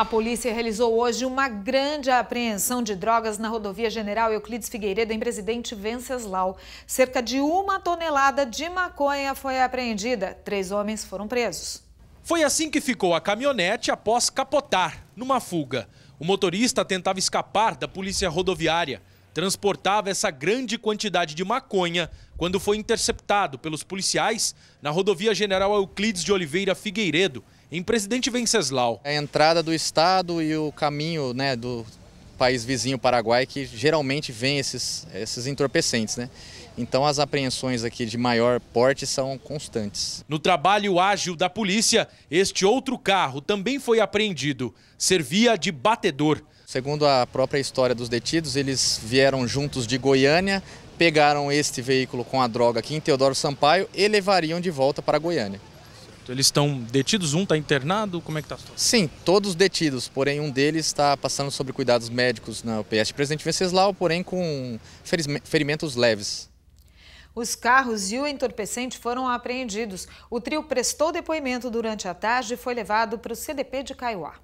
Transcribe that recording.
A polícia realizou hoje uma grande apreensão de drogas na rodovia General Euclides Figueiredo, em Presidente Venceslau. Cerca de uma tonelada de maconha foi apreendida. Três homens foram presos. Foi assim que ficou a caminhonete após capotar numa fuga. O motorista tentava escapar da polícia rodoviária transportava essa grande quantidade de maconha quando foi interceptado pelos policiais na rodovia General Euclides de Oliveira Figueiredo, em Presidente Venceslau. É a entrada do estado e o caminho né, do país vizinho Paraguai que geralmente vem esses, esses entorpecentes, né? Então as apreensões aqui de maior porte são constantes. No trabalho ágil da polícia, este outro carro também foi apreendido. Servia de batedor. Segundo a própria história dos detidos, eles vieram juntos de Goiânia, pegaram este veículo com a droga aqui em Teodoro Sampaio e levariam de volta para Goiânia. Eles estão detidos? Um está internado? Como é que está a situação? Sim, todos detidos, porém um deles está passando sobre cuidados médicos na UPS Presidente Venceslau, porém com ferimentos leves. Os carros e o entorpecente foram apreendidos. O trio prestou depoimento durante a tarde e foi levado para o CDP de Caiuá.